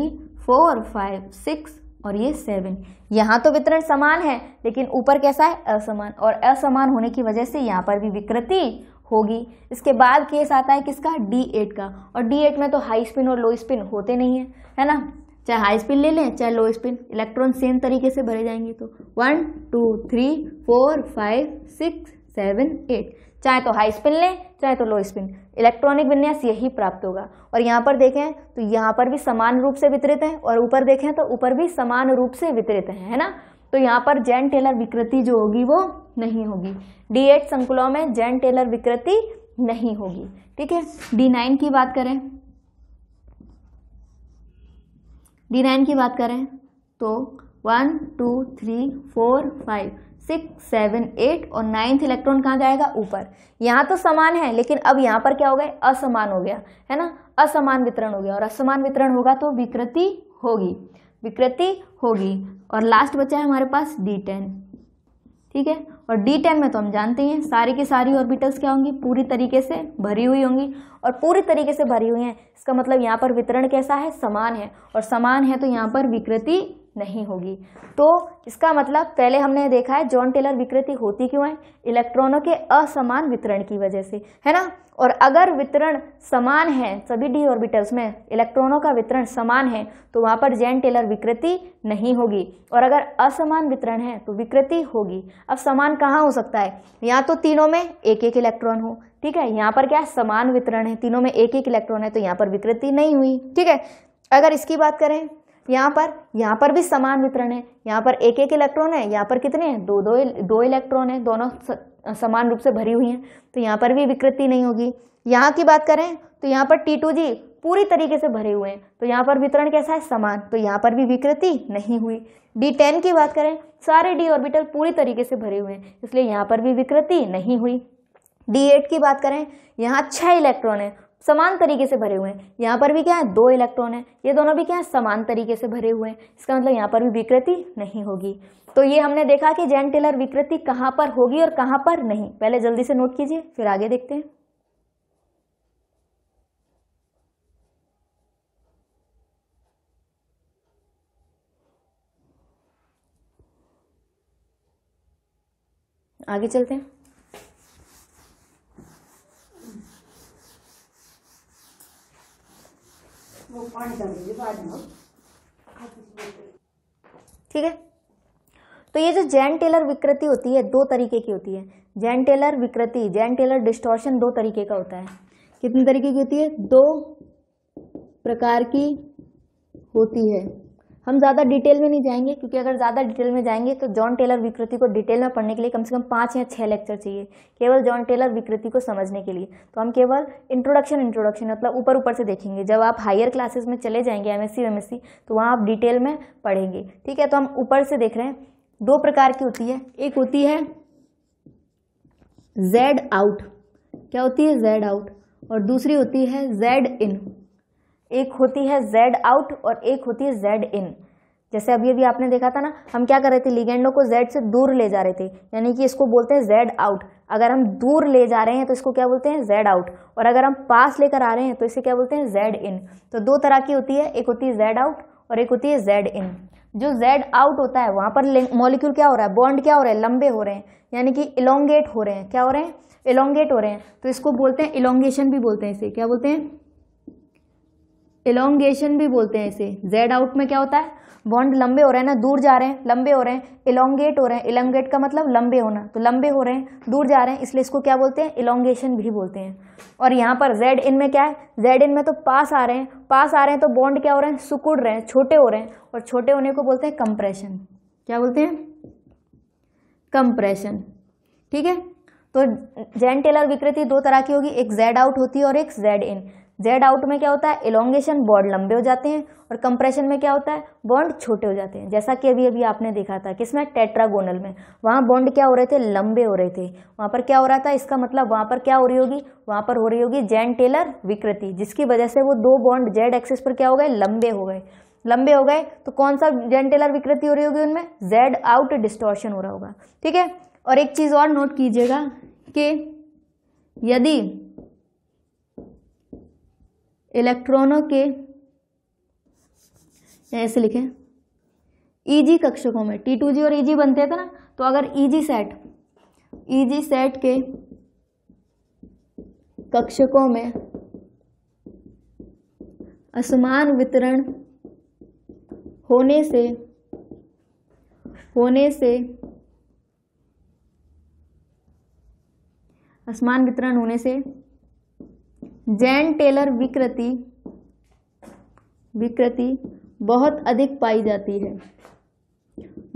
four five six और ये सेवन यहाँ तो वितरण समान है लेकिन ऊपर कैसा है असमान और असमान होने की वजह से यहाँ पर भी विकृति होगी इसके बाद केस आता है किसका डी एट का और डी एट में तो हाई स्पिन और लो स्पिन होते नहीं है है ना चाहे हाई स्पिन ले लें चाहे लो स्पिन इलेक्ट्रॉन सेम तरीके से भरे जाएंगे तो one two three four five six seven eight चाहे तो हाई स्पिन लें चाहे तो लो स्पिन इलेक्ट्रॉनिक विन्यास यही प्राप्त होगा और यहाँ पर देखें तो यहाँ पर भी समान रूप से वितरित हैं और ऊपर देखें तो ऊपर भी समान रूप से वितरित हैं है ना तो यहाँ पर जैन टेलर विकृति जो होगी वो नहीं होगी डी एट संकुलों में जैन टेलर विकृति नहीं होगी ठीक है डी नाइन की बात करें डी नाइन की बात करें तो one two three four five six seven eight और नाइन्थ इलेक्ट्रॉन कहाँ जाएगा ऊपर यहाँ तो समान है लेकिन अब यहाँ पर क्या हो गए असमान हो गया है ना असमान वितरण हो गया और असमान वितरण होगा तो विकृति होगी विकृति होगी और लास्ट बचा है हमारे पास डी टेन ठीक है और डी टेन में तो हम जानते हैं सारी की सारी ऑर्बिटल्स क्या होंगी पूरी तरीके से भरी हुई होंगी और पूरी तरीके से भरी हुई हैं इसका मतलब यहाँ पर वितरण कैसा है समान है और समान है तो यहाँ पर विकृति नहीं होगी तो इसका मतलब पहले हमने देखा है जॉन टेलर विकृति होती क्यों है इलेक्ट्रॉनों के असमान वितरण की वजह से है ना और अगर वितरण समान है सभी डी ऑर्बिटल्स में इलेक्ट्रॉनों का वितरण समान है तो वहाँ पर जैन टेलर विकृति नहीं होगी और अगर असमान वितरण है तो विकृति होगी अब समान कहाँ हो सकता है यहाँ तो तीनों में एक एक इलेक्ट्रॉन हो ठीक है यहाँ पर क्या समान वितरण है तीनों में एक एक इलेक्ट्रॉन है तो यहाँ पर विकृति नहीं हुई ठीक है अगर इसकी बात करें यहाँ पर यहाँ पर भी समान वितरण है यहाँ पर एक एक इलेक्ट्रॉन है यहाँ पर कितने हैं दो दो दो इलेक्ट्रॉन है दोनों समान रूप से भरी हुई हैं तो यहाँ पर भी विकृति नहीं होगी यहाँ की बात करें तो यहाँ पर टी टू जी पूरी तरीके से भरे हुए हैं तो यहाँ पर वितरण कैसा है समान तो यहाँ पर भी विकृति नहीं हुई डी टेन की बात करें सारे डी ऑर्बिटल पूरी तरीके से भरे हुए हैं इसलिए यहाँ पर भी विकृति नहीं हुई डी एट की बात करें यहाँ छः इलेक्ट्रॉन है समान तरीके से भरे हुए हैं यहाँ पर भी क्या है दो इलेक्ट्रॉन है ये दोनों भी क्या है समान तरीके से भरे हुए हैं इसका मतलब यहाँ पर भी विकृति नहीं होगी तो ये हमने देखा कि जैन टेलर विकृति कहाँ पर होगी और कहाँ पर नहीं पहले जल्दी से नोट कीजिए फिर आगे देखते हैं आगे चलते हैं हाँ? ठीक है तो ये जो जैन टेलर विकृति होती है दो तरीके की होती है जैन टेलर विकृति जैन टेलर डिस्टोर्शन दो तरीके का होता है कितने तरीके की होती है दो प्रकार की होती है हम ज़्यादा डिटेल में नहीं जाएंगे क्योंकि अगर ज़्यादा डिटेल में जाएंगे तो जॉन टेलर विकृति को डिटेल में पढ़ने के लिए कम से कम पाँच या छः लेक्चर चाहिए केवल जॉन टेलर विकृति को समझने के लिए तो हम केवल इंट्रोडक्शन इंट्रोडक्शन मतलब ऊपर ऊपर से देखेंगे जब आप हायर क्लासेस में चले जाएंगे एम एस सी तो वहाँ आप डिटेल में पढ़ेंगे ठीक है तो हम ऊपर से देख रहे हैं दो प्रकार की होती है एक होती है जेड आउट क्या होती है जेड आउट और दूसरी होती है जेड इन एक होती है जेड आउट और एक होती है जेड इन जैसे अभी अभी आपने देखा था ना हम क्या कर रहे थे लिगेंडो को जेड से दूर ले जा रहे थे यानी कि इसको बोलते हैं जेड आउट अगर हम दूर ले जा रहे हैं तो इसको क्या बोलते हैं जेड आउट और अगर हम पास लेकर आ रहे हैं तो इसे क्या बोलते हैं जेड इन तो दो तरह की होती है एक होती है जेड आउट और एक होती है जेड इन जो जेड आउट होता है वहाँ पर मॉलिक्यूल क्या हो रहा है बॉन्ड क्या हो रहा है लंबे हो रहे हैं यानी कि इलोंगेट हो रहे हैं क्या हो रहे हैं इलोंगेट हो रहे हैं तो इसको बोलते हैं इलोंगेशन भी बोलते हैं इसे क्या बोलते हैं इलोंगेशन भी बोलते हैं इसे जेड आउट में क्या होता है बॉन्ड लंबे हो रहे हैं ना दूर जा रहे हैं लंबे हो रहे हैं इलोंगेट हो रहे हैं इलोंगेट का मतलब लंबे होना तो लंबे हो रहे हैं दूर जा रहे हैं इसलिए इसको क्या बोलते हैं इलोंगेशन भी बोलते हैं और यहाँ पर जेड इन में क्या है जेड इन में तो पास आ रहे हैं पास आ रहे हैं तो बॉन्ड क्या हो रहे हैं सुकुड़ रहे हैं छोटे हो रहे हैं और छोटे होने को बोलते हैं कंप्रेशन क्या बोलते हैं कंप्रेशन ठीक है तो जैन टेलर विकृति दो तरह की होगी एक जेड आउट होती है और एक जेड इन जेड आउट में क्या होता है इलोंगेशन बॉन्ड लंबे हो जाते हैं और कंप्रेशन में क्या होता है बॉन्ड छोटे हो जाते हैं जैसा कि अभी अभी आपने देखा था किसमें टेट्रागोनल में वहाँ बॉन्ड क्या हो रहे थे लंबे हो रहे थे वहाँ पर क्या हो रहा था इसका मतलब वहाँ पर क्या हो रही होगी वहाँ पर हो रही होगी जैन टेलर विकृति जिसकी वजह से वो दो बॉन्ड जेड एक्सेस पर क्या हो गए लंबे हो गए लंबे हो गए तो कौन सा जैन टेलर विकृति हो रही होगी उनमें जेड आउट डिस्टोर्शन हो रहा होगा ठीक है और एक चीज़ और नोट कीजिएगा कि यदि इलेक्ट्रॉनों के ऐसे लिखें ईजी e कक्षकों में टी टू जी और ईजी e बनते थे तो ना तो अगर ईजी सेट ईजी सेट के कक्षकों में असमान वितरण होने से होने से असमान वितरण होने से जैन टेलर विकृति विकृति बहुत अधिक पाई जाती है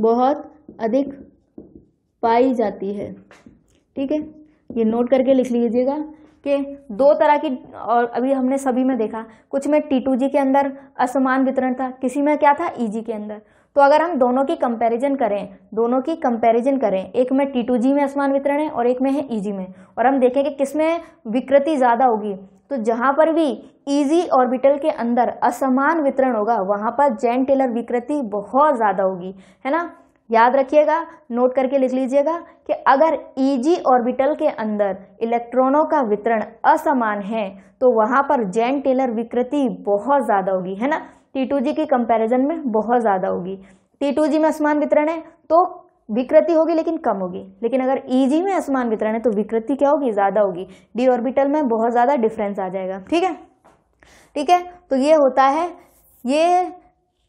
बहुत अधिक पाई जाती है ठीक है ये नोट करके लिख लीजिएगा कि दो तरह की और अभी हमने सभी में देखा कुछ में टी टू जी के अंदर असमान वितरण था किसी में क्या था ई e जी के अंदर तो अगर हम दोनों की कंपैरिजन करें दोनों की कंपैरिजन करें एक में टी टू जी में असमान वितरण है और एक में है ई e जी में और हम देखें कि किस में विकृति ज़्यादा होगी तो जहाँ पर भी इजी ऑर्बिटल के अंदर असमान वितरण होगा वहाँ पर जैन टेलर विकृति बहुत ज़्यादा होगी है ना याद रखिएगा नोट करके लिख लीजिएगा कि अगर इजी ऑर्बिटल के अंदर इलेक्ट्रॉनों का वितरण असमान है तो वहाँ पर जैन टेलर विकृति बहुत ज़्यादा होगी है ना टी टू जी की कंपैरिजन में बहुत ज़्यादा होगी टी टू जी में असमान वितरण है तो विकृति होगी लेकिन कम होगी लेकिन अगर ईजी में असमान वितरण है तो विकृति क्या होगी ज़्यादा होगी डी ऑर्बिटल में बहुत ज़्यादा डिफरेंस आ जाएगा ठीक है ठीक है तो ये होता है ये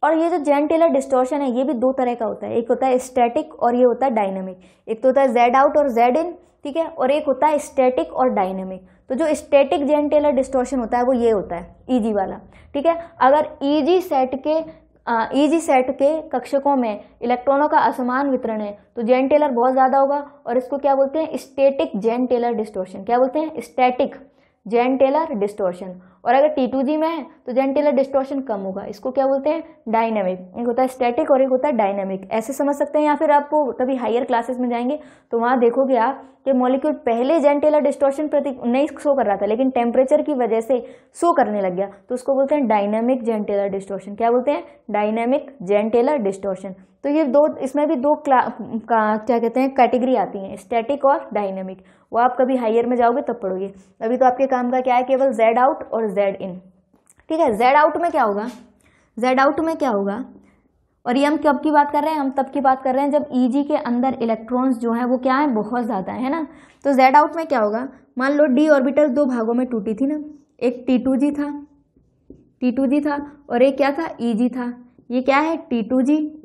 और ये जो जैन टेलर डिस्टोर्शन है ये भी दो तरह का होता है एक होता है स्टैटिक और ये होता है डायनेमिक एक तो होता है जेड आउट और जेड इन ठीक है और एक होता है स्टैटिक और डायनेमिक तो जो स्टैटिक जेन टेलर डिस्टोर्शन होता है वो ये होता है ईजी वाला ठीक है अगर ईजी सेट के ईजी सेट के कक्षकों में इलेक्ट्रॉनों का असमान वितरण है तो जेन टेलर बहुत ज़्यादा होगा और इसको क्या बोलते हैं स्टेटिक जेन टेलर डिस्टोर्शन क्या बोलते हैं स्टेटिक जेन टेलर डिस्टोर्शन और अगर टी टू जी में है तो जेन टेलर डिस्टोर्शन कम होगा इसको क्या बोलते हैं डायनेमिक एक होता है स्टैटिक और एक होता है डायनेमिक ऐसे समझ सकते हैं या फिर आप कभी हायर क्लासेस में जाएंगे तो वहाँ देखोगे आप कि मॉलिक्यूल पहले जेंटेलर डिस्टोशन प्रति नहीं शो कर रहा था लेकिन टेम्परेचर की वजह से शो करने लग गया तो उसको बोलते हैं डायनेमिक जेंटेलर डिस्टोर्शन क्या बोलते हैं डायनेमिक जेंटेलर डिस्टोशन तो ये दो इसमें भी दो क्ला का, क्या कहते हैं कैटेगरी आती हैं स्टैटिक और डायनेमिक वो आप कभी हाइयर में जाओगे तब पढ़ोगे अभी तो आपके काम का क्या है केवल जेड आउट और जेड इन ठीक है जेड आउट में क्या होगा जेड आउट में क्या होगा और ये हम कब की बात कर रहे हैं हम तब की बात कर रहे हैं जब ई e के अंदर इलेक्ट्रॉन्स जो हैं वो क्या हैं बहुत ज़्यादा है ना तो जेड आउट में क्या होगा मान लो डी ऑर्बिटल दो भागों में टूटी थी ना एक टी था टी था और एक क्या था ई e था ये क्या है टी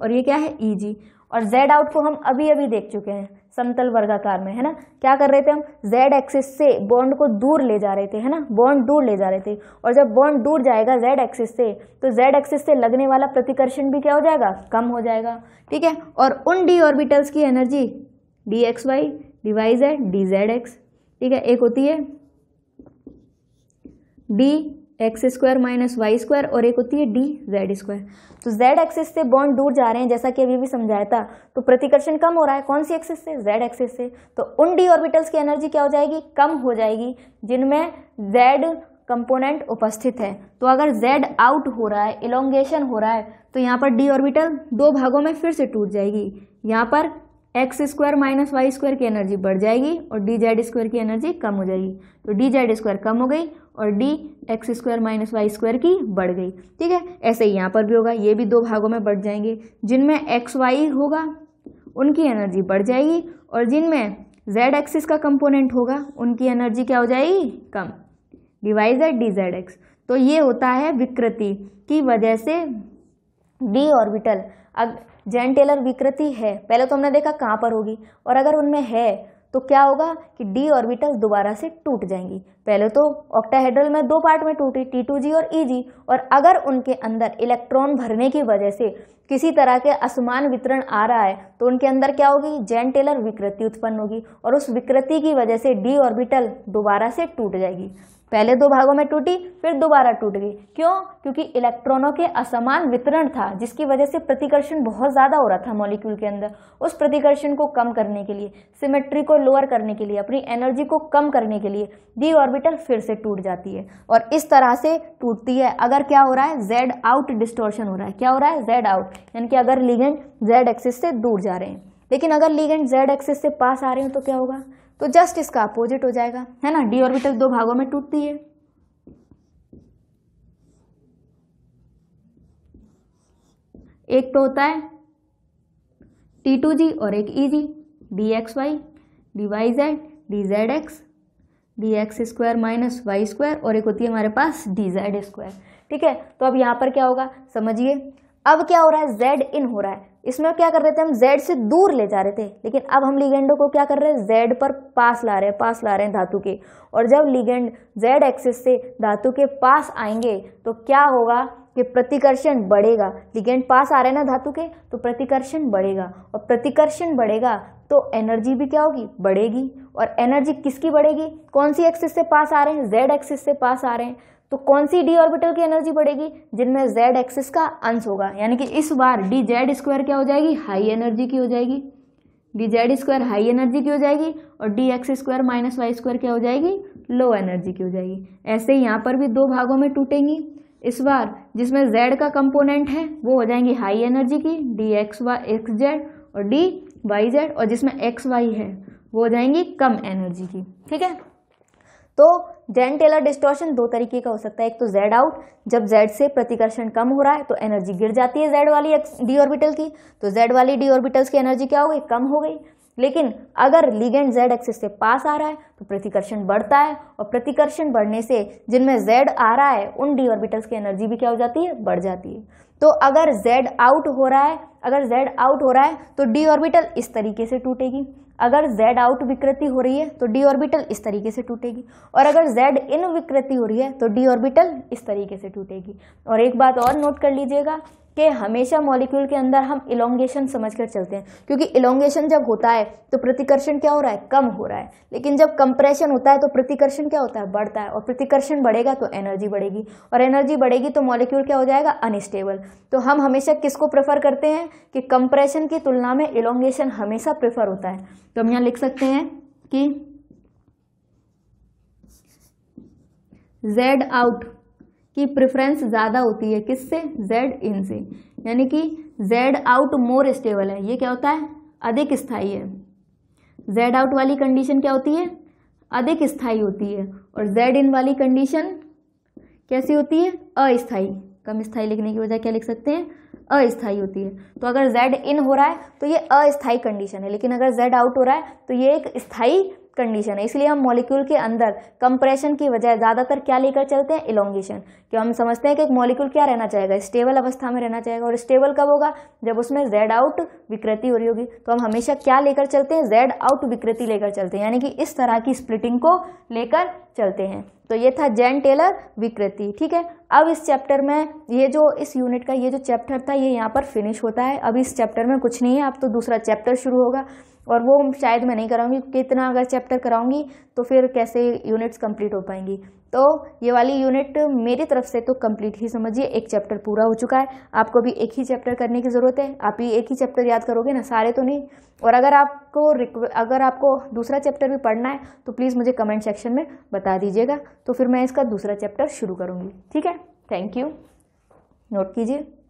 और ये क्या है ई e और जेड आउट को हम अभी अभी देख चुके हैं समतल वर्गाकार में है ना क्या कर रहे थे हम जेड एक्सिस से बॉन्ड को दूर ले जा रहे थे है ना बॉन्ड दूर ले जा रहे थे और जब बॉन्ड दूर जाएगा जेड एक्सिस से तो जेड एक्सिस से लगने वाला प्रतिकर्षण भी क्या हो जाएगा कम हो जाएगा ठीक है और उन डी ऑर्बिटल्स की energy D X Y D Y Z D Z X ठीक है एक होती है D X square minus Y square और एक होती है डी जेड स्क्वायर तो जेड एक्सिस से बॉन्ड दूर जा रहे हैं जैसा कि अभी भी समझाया था तो प्रतिकर्षण कम हो रहा है कौन सी एक्सिस से जेड एक्सिस से तो उन डी ऑर्बिटल्स की एनर्जी क्या हो जाएगी कम हो जाएगी जिनमें जेड कंपोनेंट उपस्थित है तो अगर जेड आउट हो रहा है इलोंगेशन हो रहा है तो यहाँ पर डी ऑर्बिटल दो भागों में फिर से टूट जाएगी यहाँ पर X square minus Y square की एनर्जी बढ़ जाएगी और डी जेड स्क्वायर की एनर्जी कम हो जाएगी तो डी जेड स्क्वायर कम हो गई और D X square minus Y square की बढ़ गई ठीक है ऐसे ही यहाँ पर भी होगा ये भी दो भागों में बढ़ जाएंगे जिनमें एक्स वाई होगा उनकी एनर्जी बढ़ जाएगी और जिनमें जेड एक्सिस का कंपोनेंट होगा उनकी एनर्जी क्या हो जाएगी कम डिवाइजेड डी जेड एक्स तो ये होता है विकृति की वजह से डी ऑर्बिटल अब जेन टेलर विकृति है पहले तो हमने देखा कहाँ पर होगी और अगर उनमें है तो क्या होगा कि डी ऑर्बिटल्स दोबारा से टूट जाएंगी पहले तो ऑक्टाहेड्रल में दो पार्ट में टूटी टी टू जी और ई e जी और अगर उनके अंदर इलेक्ट्रॉन भरने की वजह से किसी तरह के असमान वितरण आ रहा है तो उनके अंदर क्या होगी जैन टेलर विकृति उत्पन्न होगी और उस विकृति की वजह से डी ऑर्बिटल दोबारा से टूट जाएगी पहले दो भागों में टूटी फिर दोबारा टूट गई क्यों क्योंकि इलेक्ट्रॉनों के असमान वितरण था जिसकी वजह से प्रतिकर्षण बहुत ज़्यादा हो रहा था मॉलिक्यूल के अंदर उस प्रतिकर्षण को कम करने के लिए सिमेट्री को लोअर करने के लिए अपनी एनर्जी को कम करने के लिए डी ऑर्बिटल फिर से टूट जाती है और इस तरह से टूटती है अगर क्या हो रहा है जेड आउट डिस्टोर्शन हो रहा है क्या हो रहा है जेड आउट यानी कि अगर लीगेंट जेड एक्सिस से दूर जा रहे हैं लेकिन अगर लीगेंट जेड एक्सिस से पास आ रहे हैं तो क्या होगा तो जस्ट इसका अपोजिट हो जाएगा है ना डी ऑर्बिटल दो भागों में टूटती है एक तो होता है टी टू जी और एक E G D X Y D Y Z D Z X D X square minus Y square और एक होती है हमारे पास डी जेड स्क्वायर ठीक है तो अब यहाँ पर क्या होगा समझिए अब क्या हो रहा है जेड इन हो रहा है इसमें क्या कर रहे थे हम जेड से दूर ले जा रहे थे लेकिन अब हम लिगेंडो को क्या कर रहे हैं जेड पर पास ला रहे हैं पास ला रहे हैं धातु के और जब लिगेंड जेड एक्सिस से धातु के पास आएंगे तो क्या होगा कि प्रतिकर्षण बढ़ेगा लिगेंड पास आ रहे हैं ना धातु के तो प्रतिकर्षण बढ़ेगा और प्रतिकर्षण बढ़ेगा तो एनर्जी भी क्या होगी बढ़ेगी और एनर्जी किसकी बढ़ेगी कौन सी एक्सिस से पास आ रहे हैं जेड एक्सिस से पास आ रहे हैं तो कौन सी डी ऑर्बिटल की एनर्जी बढ़ेगी जिनमें जेड एक्सिस का अंश होगा यानी कि इस बार डी जेड स्क्वायर क्या हो जाएगी हाई एनर्जी की हो जाएगी D Z square high energy की हो जाएगी और D X square minus Y square क्या हो जाएगी लो एनर्जी की हो जाएगी ऐसे यहाँ पर भी दो भागों में टूटेंगी इस बार जिसमें जेड का कंपोनेंट है वो हो जाएंगी हाई एनर्जी की D X Y X Z और डी वाई जेड और जिसमें एक्स वाई है वो हो जाएंगी कम एनर्जी की ठीक है तो जैन टेलर दो तरीके का हो सकता है एक तो जेड आउट जब जेड से प्रतिकर्षण कम हो रहा है तो एनर्जी गिर जाती है जेड वाली डी ऑर्बिटल की तो जेड वाली डी ऑर्बिटल्स की एनर्जी क्या हो गई कम हो गई लेकिन अगर लिगेंड जेड एक्सिस से पास आ रहा है तो प्रतिकर्षण बढ़ता है और प्रतिकर्षण बढ़ने से जिनमें जेड आ रहा है उन डी ऑर्बिटल्स की एनर्जी भी क्या हो जाती है बढ़ जाती है तो अगर जेड आउट हो रहा है अगर जेड आउट हो रहा है तो डी ऑर्बिटल इस तरीके से टूटेगी अगर z आउट विकृति हो रही है तो d ऑर्बिटल इस तरीके से टूटेगी और अगर z इन विकृति हो रही है तो d ऑर्बिटल इस तरीके से टूटेगी और एक बात और नोट कर लीजिएगा कि हमेशा मॉलिक्यूल के अंदर हम इलोंगेशन समझ कर चलते हैं क्योंकि इलोंगेशन जब होता है तो प्रतिकर्षण क्या हो रहा है कम हो रहा है लेकिन जब कंप्रेशन होता है तो प्रतिकर्षण क्या होता है बढ़ता है और प्रतिकर्षण बढ़ेगा तो एनर्जी बढ़ेगी और एनर्जी बढ़ेगी तो मॉलिक्यूल क्या हो जाएगा अनस्टेबल तो हम हमेशा किसको प्रेफर करते हैं कि कंप्रेशन की तुलना में इलोंगेशन हमेशा प्रेफर होता है तो हम यहाँ लिख सकते हैं कि जेड आउट की प्रेफरेंस ज़्यादा होती है किससे जेड इन से यानी कि जेड आउट मोर स्टेबल है ये क्या होता है अधिक स्थाई है जेड आउट वाली कंडीशन क्या होती है अधिक स्थाई होती है और जेड इन वाली कंडीशन कैसी होती है अस्थाई कम स्थाई लिखने की वजह क्या लिख सकते हैं अस्थाई होती है तो अगर जेड इन हो रहा है तो ये अस्थाई कंडीशन है लेकिन अगर जेड आउट हो रहा है तो ये एक स्थाई कंडीशन है इसलिए हम मॉलिक्यूल के अंदर कंप्रेशन की वजह ज़्यादातर क्या लेकर चलते हैं इलोंगेशन क्यों हम समझते हैं कि एक मॉलिक्यूल क्या रहना चाहेगा स्टेबल अवस्था में रहना चाहेगा और स्टेबल कब होगा जब उसमें जेड आउट विकृति हो रही होगी तो हम हमेशा क्या लेकर चलते हैं जेड आउट विकृति लेकर चलते हैं यानी कि इस तरह की स्प्लिटिंग को लेकर चलते हैं तो ये था जैन टेलर विकृति ठीक है अब इस चैप्टर में ये जो इस यूनिट का ये जो चैप्टर था ये यहाँ पर फिनिश होता है अब इस चैप्टर में कुछ नहीं है अब तो दूसरा चैप्टर शुरू होगा और वो शायद मैं नहीं कराऊंगी क्योंकि इतना अगर चैप्टर कराऊंगी तो फिर कैसे यूनिट्स कंप्लीट हो पाएंगी तो ये वाली यूनिट मेरी तरफ से तो कंप्लीट ही समझिए एक चैप्टर पूरा हो चुका है आपको भी एक ही चैप्टर करने की ज़रूरत है आप ही एक ही चैप्टर याद करोगे ना सारे तो नहीं और अगर आपको रिक्वे अगर आपको दूसरा चैप्टर भी पढ़ना है तो प्लीज़ मुझे कमेंट सेक्शन में बता दीजिएगा तो फिर मैं इसका दूसरा चैप्टर शुरू करूँगी ठीक है थैंक यू नोट कीजिए